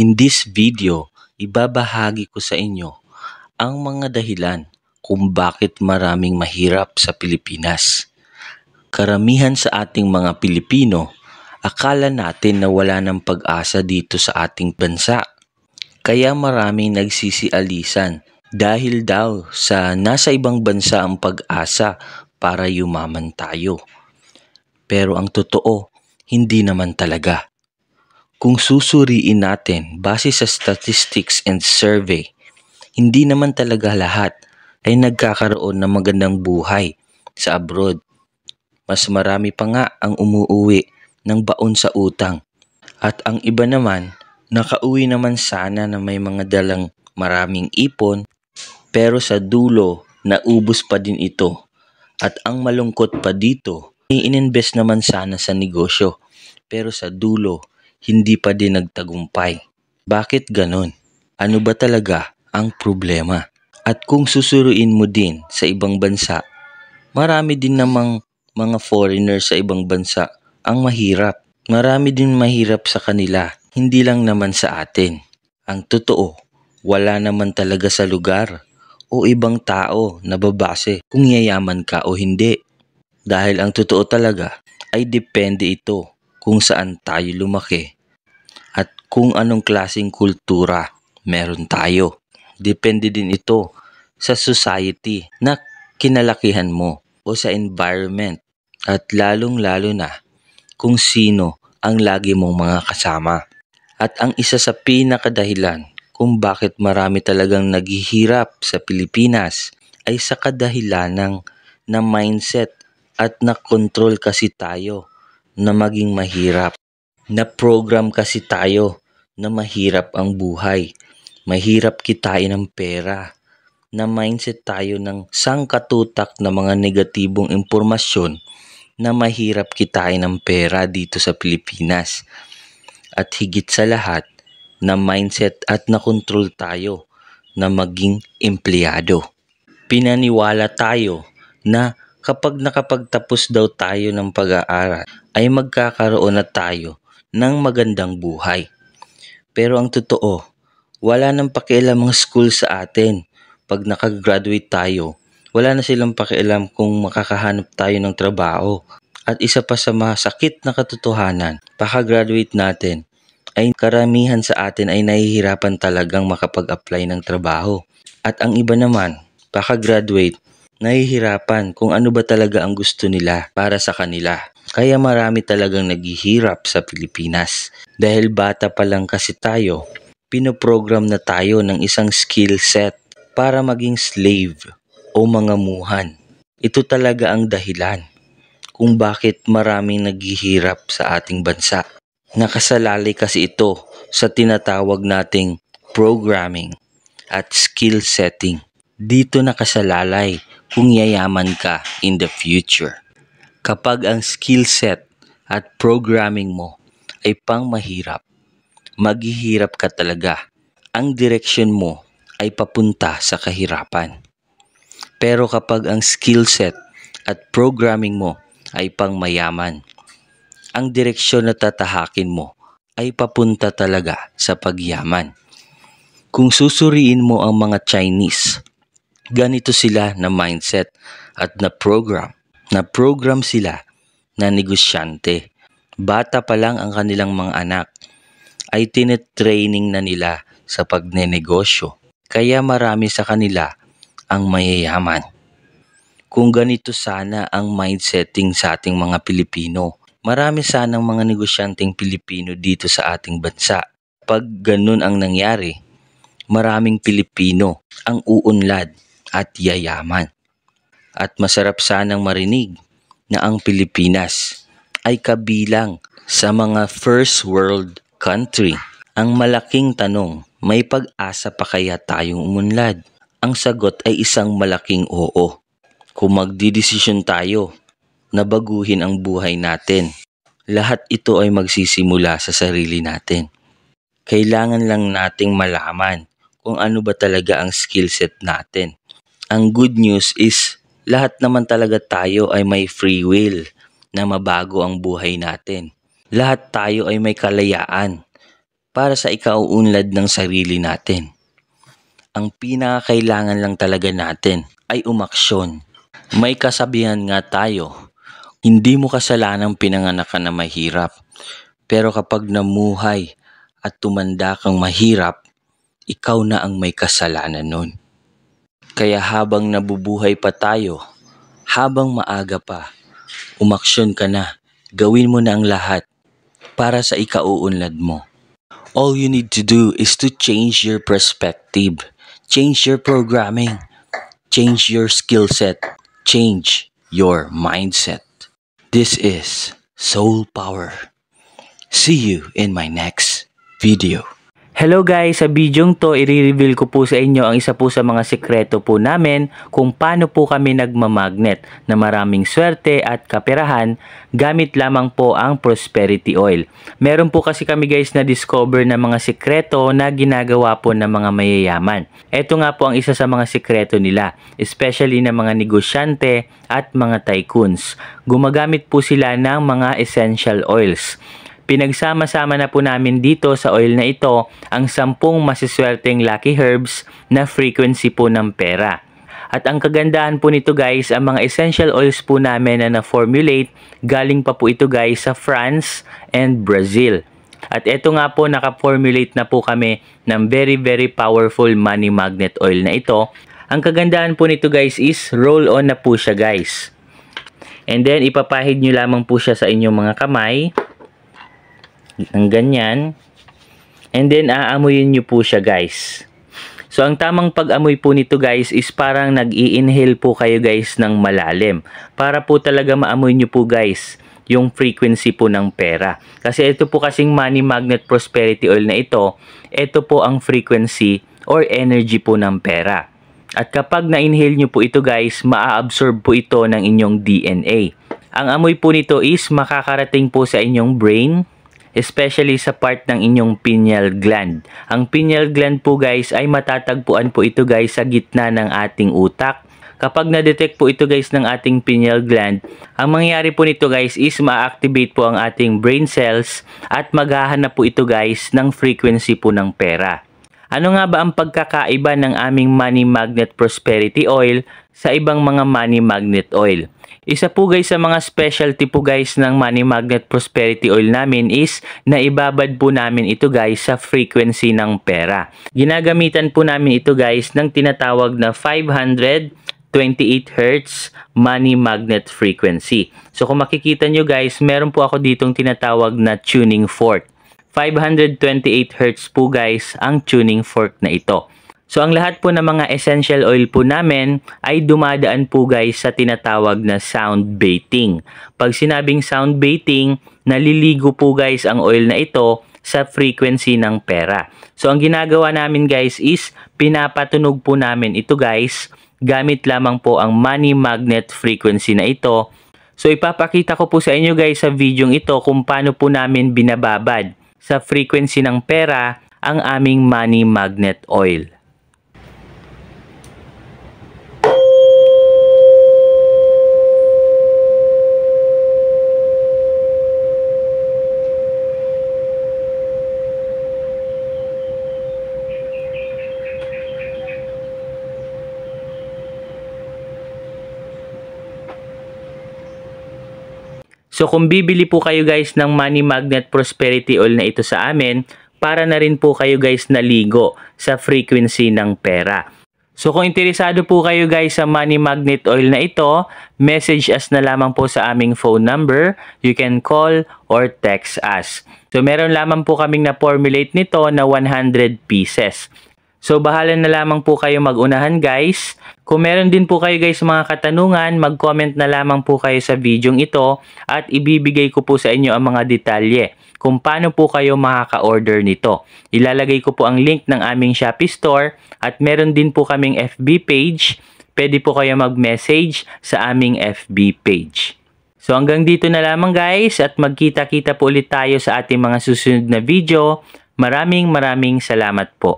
In this video, ibabahagi ko sa inyo ang mga dahilan kung bakit maraming mahirap sa Pilipinas. Karamihan sa ating mga Pilipino, akala natin na wala ng pag-asa dito sa ating bansa. Kaya maraming nagsisialisan dahil daw sa nasa ibang bansa ang pag-asa para yumaman tayo. Pero ang totoo, hindi naman talaga. Kung susuriin natin base sa statistics and survey, hindi naman talaga lahat ay nagkakaroon ng magandang buhay sa abroad. Mas marami pa nga ang umuuwi ng baon sa utang. At ang iba naman, nakauwi naman sana na may mga dalang maraming ipon, pero sa dulo, naubos pa din ito. At ang malungkot pa dito, iininvest naman sana sa negosyo, pero sa dulo, hindi pa din nagtagumpay. Bakit ganon? Ano ba talaga ang problema? At kung susuruin mo din sa ibang bansa, marami din namang mga foreigner sa ibang bansa ang mahirap. Marami din mahirap sa kanila, hindi lang naman sa atin. Ang totoo, wala naman talaga sa lugar o ibang tao na babase kung yayaman ka o hindi. Dahil ang totoo talaga ay depende ito kung saan tayo lumaki at kung anong klasing kultura meron tayo. Depende din ito sa society na kinalakihan mo o sa environment at lalong-lalo na kung sino ang lagi mong mga kasama. At ang isa sa pinakadahilan kung bakit marami talagang naghihirap sa Pilipinas ay sa kadahilanang na mindset at na control kasi tayo na maging mahirap. Na-program kasi tayo na mahirap ang buhay. Mahirap kitain ng pera. Na mindset tayo ng sangkatutak na mga negatibong impormasyon na mahirap kitain ng pera dito sa Pilipinas. At higit sa lahat, na mindset at na-control tayo na maging empleyado. Pinaniwala tayo na Kapag nakapagtapos daw tayo ng pag-aaral, ay magkakaroon na tayo ng magandang buhay. Pero ang totoo, wala nang pakialam ang school sa atin. Pag nakagraduate tayo, wala na silang pakialam kung makakahanap tayo ng trabaho. At isa pa sa masakit na katotohanan, pakagraduate natin, ay karamihan sa atin ay nahihirapan talagang makapag-apply ng trabaho. At ang iba naman, pakagraduate, nahihirapan kung ano ba talaga ang gusto nila para sa kanila. Kaya marami talagang naghihirap sa Pilipinas. Dahil bata pa lang kasi tayo, pinoprogram na tayo ng isang skill set para maging slave o mangamuhan. Ito talaga ang dahilan kung bakit maraming naghihirap sa ating bansa. Nakasalalay kasi ito sa tinatawag nating programming at skill setting. Dito nakasalalay kung yayaman ka in the future. Kapag ang skill set at programming mo ay pang mahirap, maghihirap ka talaga. Ang direction mo ay papunta sa kahirapan. Pero kapag ang skill set at programming mo ay pang mayaman, ang direksyon na tatahakin mo ay papunta talaga sa pagyaman. Kung susuriin mo ang mga Chinese, ganito sila na mindset at na program. Na program sila na negosyante. Bata pa lang ang kanilang mga anak ay tinetraining na nila sa pagnenegosyo. Kaya marami sa kanila ang mayayaman. Kung ganito sana ang mindsetting sa ating mga Pilipino, marami sana sanang mga negosyanteng Pilipino dito sa ating bansa. Pag ganun ang nangyari, maraming Pilipino ang uunlad at yayaman. At masarap sanang marinig na ang Pilipinas ay kabilang sa mga first world country. Ang malaking tanong, may pag-asa pa kaya tayong umunlad? Ang sagot ay isang malaking oo. Kung magdidesisyon tayo na baguhin ang buhay natin, lahat ito ay magsisimula sa sarili natin. Kailangan lang nating malaman kung ano ba talaga ang skill set natin ang good news is lahat naman talaga tayo ay may free will na mabago ang buhay natin. Lahat tayo ay may kalayaan para sa ikauunlad ng sarili natin. Ang pinakakailangan lang talaga natin ay umaksyon. May kasabihan nga tayo, hindi mo kasalanang pinanganak ka na mahirap. Pero kapag namuhay at tumanda kang mahirap, ikaw na ang may kasalanan nun. Kaya habang nabubuhay pa tayo, habang maaga pa, umaksyon ka na, gawin mo na ang lahat para sa ikauunlad mo. All you need to do is to change your perspective, change your programming, change your skill set, change your mindset. This is Soul Power. See you in my next video. Hello guys, sa bidyong to, i-reveal ko po sa inyo ang isa po sa mga sekreto po namin kung paano po kami nagmamagnet na maraming swerte at kaperahan gamit lamang po ang prosperity oil. Meron po kasi kami guys na discover na mga sekreto na ginagawa po ng mga mayayaman. Ito nga po ang isa sa mga sekreto nila, especially ng mga negosyante at mga tycoons. Gumagamit po sila ng mga essential oils. Pinagsama-sama na po namin dito sa oil na ito ang 10 masiswerteng lucky herbs na frequency po ng pera. At ang kagandahan po nito guys, ang mga essential oils po namin na na-formulate, galing pa po ito guys sa France and Brazil. At eto nga po, naka-formulate na po kami ng very very powerful money magnet oil na ito. Ang kagandahan po nito guys is roll on na po siya guys. And then ipapahid nyo lamang po siya sa inyong mga kamay ng ganyan. And then, aamuyin nyo po siya guys. So, ang tamang pag-amoy po nito guys is parang nag-i-inhale po kayo guys ng malalim. Para po talaga maamoy nyo po guys yung frequency po ng pera. Kasi ito po kasing money magnet prosperity oil na ito, ito po ang frequency or energy po ng pera. At kapag na-inhale nyo po ito guys, maa-absorb po ito ng inyong DNA. Ang amoy po nito is makakarating po sa inyong brain, especially sa part ng inyong pineal gland. Ang pineal gland po guys ay matatagpuan po ito guys sa gitna ng ating utak. Kapag na-detect po ito guys ng ating pineal gland, ang mangyayari po nito guys is ma-activate po ang ating brain cells at maghahanap po ito guys ng frequency po ng pera. Ano nga ba ang pagkakaiba ng aming money magnet prosperity oil sa ibang mga money magnet oil? Isa po guys sa mga specialty po guys ng money magnet prosperity oil namin is na ibabad po namin ito guys sa frequency ng pera. Ginagamitan po namin ito guys ng tinatawag na 528 Hz money magnet frequency. So kung makikita nyo guys, meron po ako ditong tinatawag na tuning fork. 528 Hz po guys ang tuning fork na ito. So ang lahat po ng mga essential oil po namin ay dumadaan po guys sa tinatawag na sound baiting. Pag sinabing sound baiting, naliligo po guys ang oil na ito sa frequency ng pera. So ang ginagawa namin guys is pinapatunog po namin ito guys gamit lamang po ang money magnet frequency na ito. So ipapakita ko po sa inyo guys sa video ito kung paano po namin binababad sa frequency ng pera ang aming money magnet oil. So kung bibili po kayo guys ng Money Magnet Prosperity Oil na ito sa amin, para na rin po kayo guys naligo sa frequency ng pera. So kung interesado po kayo guys sa Money Magnet Oil na ito, message us na lamang po sa aming phone number. You can call or text us. So meron lamang po kaming na-formulate nito na 100 pieces. So bahala na lamang po kayo magunahan guys. Kung meron din po kayo guys mga katanungan, mag-comment na lamang po kayo sa video ito at ibibigay ko po sa inyo ang mga detalye kung paano po kayo makaka-order nito. Ilalagay ko po ang link ng aming Shopee store at meron din po kaming FB page. Pwede po kayo mag-message sa aming FB page. So hanggang dito na lamang guys at magkita-kita po ulit tayo sa ating mga susunod na video. Maraming maraming salamat po.